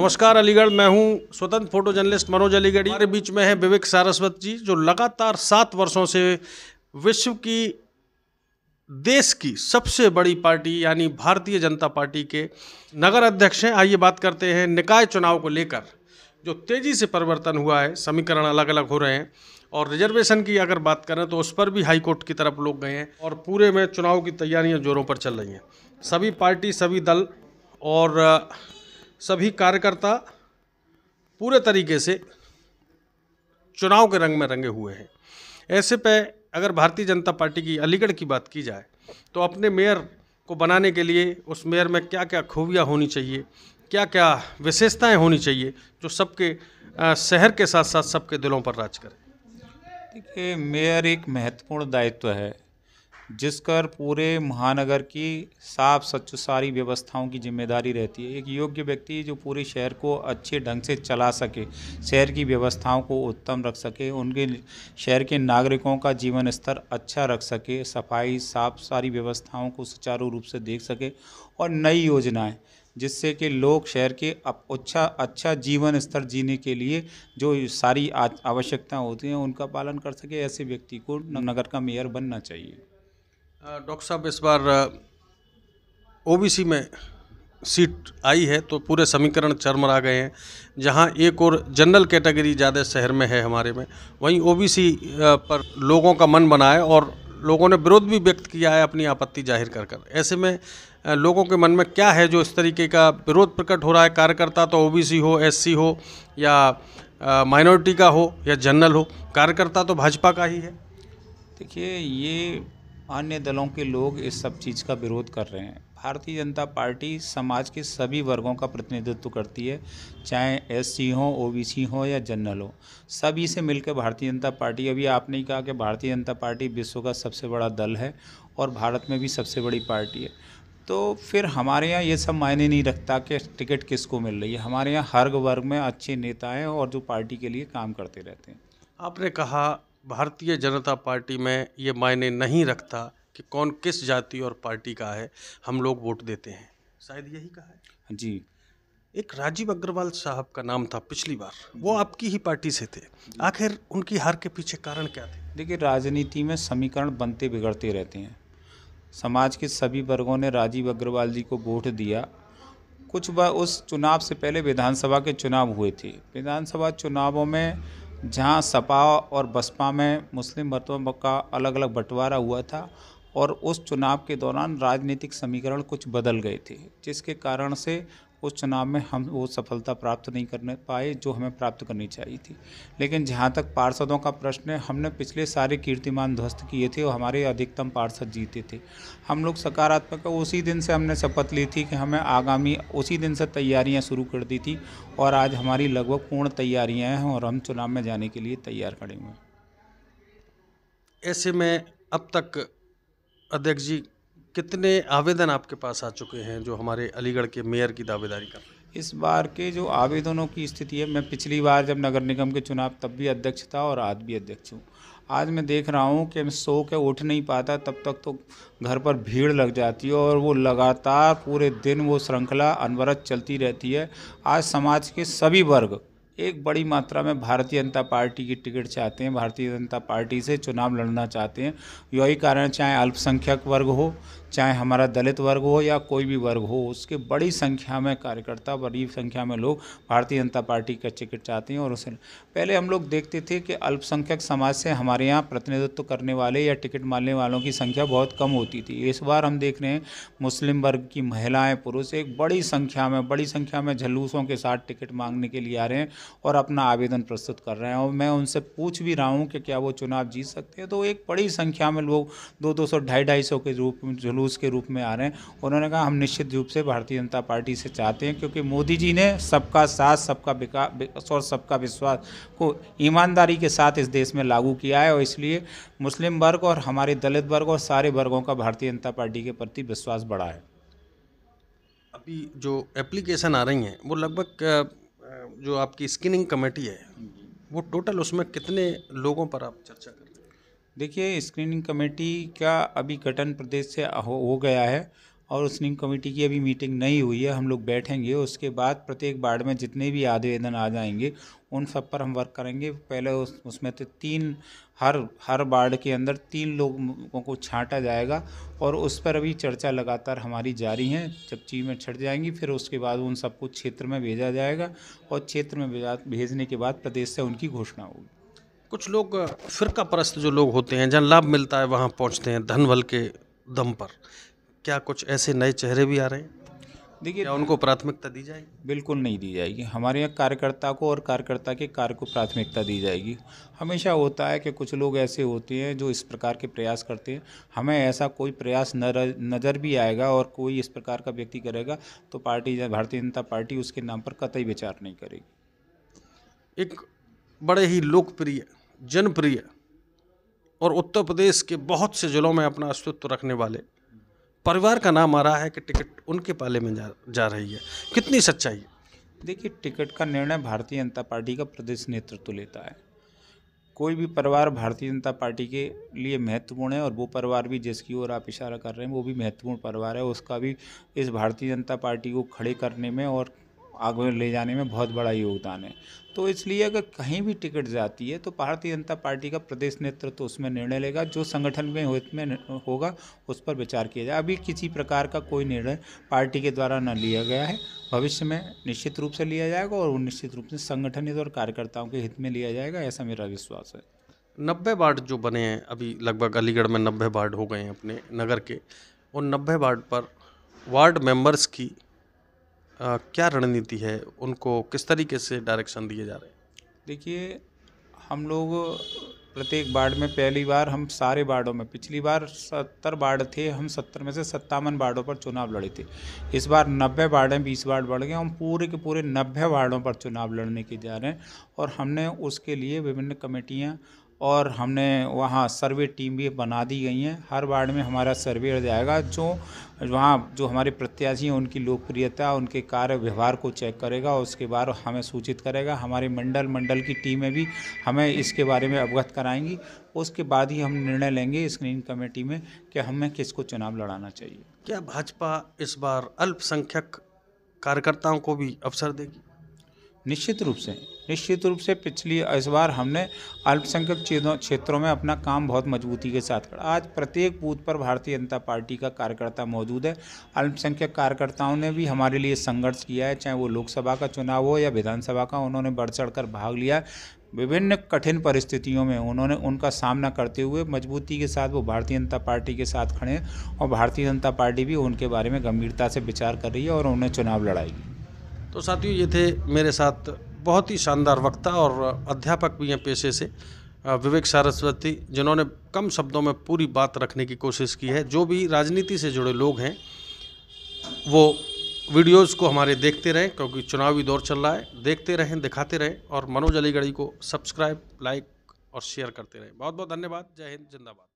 नमस्कार अलीगढ़ मैं हूं स्वतंत्र फोटो जर्नलिस्ट मनोज अलीगढ़ हमारे बीच में है विवेक सारस्वत जी जो लगातार सात वर्षों से विश्व की देश की सबसे बड़ी पार्टी यानी भारतीय जनता पार्टी के नगर अध्यक्ष हैं आइए बात करते हैं निकाय चुनाव को लेकर जो तेज़ी से परिवर्तन हुआ है समीकरण अलग अलग हो रहे हैं और रिजर्वेशन की अगर बात करें तो उस पर भी हाईकोर्ट की तरफ लोग गए हैं और पूरे में चुनाव की तैयारियां जोरों पर चल रही हैं सभी पार्टी सभी दल और सभी कार्यकर्ता पूरे तरीके से चुनाव के रंग में रंगे हुए हैं ऐसे पे अगर भारतीय जनता पार्टी की अलीगढ़ की बात की जाए तो अपने मेयर को बनाने के लिए उस मेयर में क्या क्या खूबियाँ होनी चाहिए क्या क्या विशेषताएं होनी चाहिए जो सबके शहर के साथ साथ सबके दिलों पर राज करें देखिए मेयर एक महत्वपूर्ण दायित्व है जिस कर पूरे महानगर की साफ स्वच्छ सारी व्यवस्थाओं की जिम्मेदारी रहती है एक योग्य व्यक्ति जो पूरे शहर को अच्छे ढंग से चला सके शहर की व्यवस्थाओं को उत्तम रख सके उनके शहर के नागरिकों का जीवन स्तर अच्छा रख सके सफाई साफ सारी व्यवस्थाओं को सुचारू रूप से देख सके और नई योजनाएँ जिससे कि लोग शहर के अच्छा अच्छा जीवन स्तर जीने के लिए जो सारी आवश्यकताएं होती हैं उनका पालन कर सके ऐसे व्यक्ति को नगर का मेयर बनना चाहिए डॉक्टर साहब इस बार ओबीसी में सीट आई है तो पूरे समीकरण चरमरा गए हैं जहां एक और जनरल कैटेगरी ज़्यादा शहर में है हमारे में वहीं ओबीसी पर लोगों का मन बना है और लोगों ने विरोध भी व्यक्त किया है अपनी आपत्ति जाहिर कर कर ऐसे में लोगों के मन में क्या है जो इस तरीके का विरोध प्रकट हो रहा है कार्यकर्ता तो ओ हो एस हो या माइनॉरिटी का हो या जनरल हो कार्यकर्ता तो भाजपा का ही है देखिए ये अन्य दलों के लोग इस सब चीज़ का विरोध कर रहे हैं भारतीय जनता पार्टी समाज के सभी वर्गों का प्रतिनिधित्व करती है चाहे एस सी हो ओ बी सी हो या जनरल हो सभी से मिलकर भारतीय जनता पार्टी अभी आपने कहा कि भारतीय जनता पार्टी विश्व का सबसे बड़ा दल है और भारत में भी सबसे बड़ी पार्टी है तो फिर हमारे यहाँ ये सब मायने नहीं रखता कि टिकट किसको मिल रही है हमारे यहाँ हर वर्ग में अच्छे नेता हैं और जो पार्टी के लिए काम करते रहते हैं आपने कहा भारतीय जनता पार्टी में ये मायने नहीं रखता कि कौन किस जाति और पार्टी का है हम लोग वोट देते हैं शायद यही कहा है जी एक राजीव अग्रवाल साहब का नाम था पिछली बार वो आपकी ही पार्टी से थे आखिर उनकी हार के पीछे कारण क्या थे देखिए राजनीति में समीकरण बनते बिगड़ते रहते हैं समाज के सभी वर्गों ने राजीव अग्रवाल जी को वोट दिया कुछ बार उस चुनाव से पहले विधानसभा के चुनाव हुए थे विधानसभा चुनावों में जहां सपा और बसपा में मुस्लिम मतों का अलग अलग बंटवारा हुआ था और उस चुनाव के दौरान राजनीतिक समीकरण कुछ बदल गए थे जिसके कारण से उस चुनाव में हम वो सफलता प्राप्त नहीं करने पाए जो हमें प्राप्त करनी चाहिए थी लेकिन जहाँ तक पार्षदों का प्रश्न है हमने पिछले सारे कीर्तिमान ध्वस्त किए थे और हमारे अधिकतम पार्षद जीते थे हम लोग सकारात्मक उसी दिन से हमने शपथ ली थी कि हमें आगामी उसी दिन से तैयारियाँ शुरू कर दी थी और आज हमारी लगभग पूर्ण तैयारियाँ हैं और हम चुनाव में जाने के लिए तैयार खड़े हुए ऐसे में अब तक अध्यक्ष जी कितने आवेदन आपके पास आ चुके हैं जो हमारे अलीगढ़ के मेयर की दावेदारी का इस बार के जो आवेदनों की स्थिति है मैं पिछली बार जब नगर निगम के चुनाव तब भी अध्यक्ष था और आज भी अध्यक्ष हूँ आज मैं देख रहा हूँ कि मैं सो के उठ नहीं पाता तब तक तो घर पर भीड़ लग जाती है और वो लगातार पूरे दिन वो श्रृंखला अनवरत चलती रहती है आज समाज के सभी वर्ग एक बड़ी मात्रा में भारतीय जनता पार्टी की टिकट चाहते हैं भारतीय जनता पार्टी से चुनाव लड़ना चाहते हैं यही कारण चाहे अल्पसंख्यक वर्ग हो चाहे हमारा दलित वर्ग हो या कोई भी वर्ग हो उसके बड़ी संख्या में कार्यकर्ता बड़ी संख्या में लोग भारतीय जनता पार्टी का टिकट चाहते हैं और उसे पहले हम लोग देखते थे कि अल्पसंख्यक समाज से हमारे यहाँ प्रतिनिधित्व करने वाले या टिकट मारने वालों की संख्या बहुत कम होती थी इस बार हम देख रहे हैं मुस्लिम वर्ग की महिलाएँ पुरुष एक बड़ी संख्या में बड़ी संख्या में जलूसों के साथ टिकट मांगने के लिए आ रहे हैं और अपना आवेदन प्रस्तुत कर रहे हैं और मैं उनसे पूछ भी रहा हूँ कि क्या वो चुनाव जीत सकते हैं तो एक बड़ी संख्या में लोग दो दो सौ ढाई ढाई सौ के रूप में जुलूस के रूप में आ रहे हैं उन्होंने कहा हम निश्चित रूप से भारतीय जनता पार्टी से चाहते हैं क्योंकि मोदी जी ने सबका साथ सबका विकास और सबका विश्वास को ईमानदारी के साथ इस देश में लागू किया है और इसलिए मुस्लिम वर्ग और हमारे दलित वर्ग और सारे वर्गों का भारतीय जनता पार्टी के प्रति विश्वास बढ़ा है अभी जो एप्लीकेशन आ रही हैं वो लगभग जो आपकी स्क्रीनिंग कमेटी है वो टोटल उसमें कितने लोगों पर आप चर्चा कर देखिए स्क्रीनिंग कमेटी का अभी गठन प्रदेश से हो, हो गया है और स्क्रीनिंग कमेटी की अभी मीटिंग नहीं हुई है हम लोग बैठेंगे उसके बाद प्रत्येक वार्ड में जितने भी आवेदन आ जाएंगे उन सब पर हम वर्क करेंगे पहले उस उसमें तो तीन हर हर वार्ड के अंदर तीन लोगों को छांटा जाएगा और उस पर अभी चर्चा लगातार हमारी जारी है जब में छट जाएंगी फिर उसके बाद उन सबको क्षेत्र में भेजा जाएगा और क्षेत्र में भेजने के बाद प्रदेश से उनकी घोषणा होगी कुछ लोग फ़िरका परस्त जो लोग होते हैं जहाँ लाभ मिलता है वहाँ पहुँचते हैं धन बल के दम पर क्या कुछ ऐसे नए चेहरे भी आ रहे हैं देखिए उनको प्राथमिकता दी जाएगी बिल्कुल नहीं दी जाएगी हमारे यहाँ कार्यकर्ता को और कार्यकर्ता के कार्य को प्राथमिकता दी जाएगी हमेशा होता है कि कुछ लोग ऐसे होते हैं जो इस प्रकार के प्रयास करते हैं हमें ऐसा कोई प्रयास नज़र भी आएगा और कोई इस प्रकार का व्यक्ति करेगा तो पार्टी भारतीय जनता पार्टी उसके नाम पर कतई विचार नहीं करेगी एक बड़े ही लोकप्रिय जनप्रिय और उत्तर प्रदेश के बहुत से ज़िलों में अपना अस्तित्व रखने वाले परिवार का नाम आ रहा है कि टिकट उनके पाले में जा जा रही है कितनी सच्चाई है देखिए टिकट का निर्णय भारतीय जनता पार्टी का प्रदेश नेतृत्व तो लेता है कोई भी परिवार भारतीय जनता पार्टी के लिए महत्वपूर्ण है और वो परिवार भी जिसकी ओर आप इशारा कर रहे हैं वो भी महत्वपूर्ण परिवार है उसका भी इस भारतीय जनता पार्टी को खड़े करने में और आगे ले जाने में बहुत बड़ा योगदान है तो इसलिए अगर कहीं भी टिकट जाती है तो भारतीय जनता पार्टी का प्रदेश नेतृत्व तो उसमें निर्णय लेगा जो संगठन में हित में होगा उस पर विचार किया जाए अभी किसी प्रकार का कोई निर्णय पार्टी के द्वारा न लिया गया है भविष्य में निश्चित रूप से लिया जाएगा और निश्चित रूप से संगठनित और कार्यकर्ताओं के हित में लिया जाएगा ऐसा मेरा विश्वास है नब्बे वार्ड जो बने हैं अभी लगभग अलीगढ़ में नब्बे वार्ड हो गए हैं अपने नगर के उन नब्बे वार्ड पर वार्ड मेंबर्स की क्या रणनीति है उनको किस तरीके से डायरेक्शन दिए जा रहे हैं देखिए हम लोग प्रत्येक वार्ड में पहली बार हम सारे वार्डों में पिछली बार सत्तर वार्ड थे हम सत्तर में से सत्तावन वार्डों पर चुनाव लड़े थे इस बार नब्बे वार्ड हैं बीस वार्ड बढ़ गए हम पूरे के पूरे नब्बे वार्डों पर चुनाव लड़ने के जा रहे हैं और हमने उसके लिए विभिन्न कमेटियाँ और हमने वहाँ सर्वे टीम भी बना दी गई हैं हर वार्ड में हमारा सर्वे जाएगा जो वहाँ जो हमारे प्रत्याशी हैं उनकी लोकप्रियता उनके कार्य व्यवहार को चेक करेगा और उसके बाद हमें सूचित करेगा हमारे मंडल मंडल की टीमें भी हमें इसके बारे में अवगत कराएंगी उसके बाद ही हम निर्णय लेंगे स्क्रीनिंग कमेटी में कि हमें किसको चुनाव लड़ाना चाहिए क्या भाजपा इस बार अल्पसंख्यक कार्यकर्ताओं को भी अवसर देगी निश्चित रूप से निश्चित रूप से पिछली इस बार हमने अल्पसंख्यक क्षेत्रों में अपना काम बहुत मजबूती के साथ करा आज प्रत्येक बूथ पर भारतीय जनता पार्टी का कार्यकर्ता मौजूद है अल्पसंख्यक कार्यकर्ताओं ने भी हमारे लिए संघर्ष किया है चाहे वो लोकसभा का चुनाव हो या विधानसभा का उन्होंने बढ़ चढ़ कर भाग लिया विभिन्न कठिन परिस्थितियों में उन्होंने उनका सामना करते हुए मजबूती के साथ वो भारतीय जनता पार्टी के साथ खड़े हैं और भारतीय जनता पार्टी भी उनके बारे में गंभीरता से विचार कर रही है और उन्हें चुनाव लड़ाएगी तो साथियों ये थे मेरे साथ बहुत ही शानदार वक्ता और अध्यापक भी हैं पेशे से विवेक सारस्वती जिन्होंने कम शब्दों में पूरी बात रखने की कोशिश की है जो भी राजनीति से जुड़े लोग हैं वो वीडियोस को हमारे देखते रहें क्योंकि चुनावी दौर चल रहा है देखते रहें दिखाते रहें और मनोज अलीगढ़ी को सब्सक्राइब लाइक और शेयर करते रहें बहुत बहुत धन्यवाद जय हिंद जिंदाबाद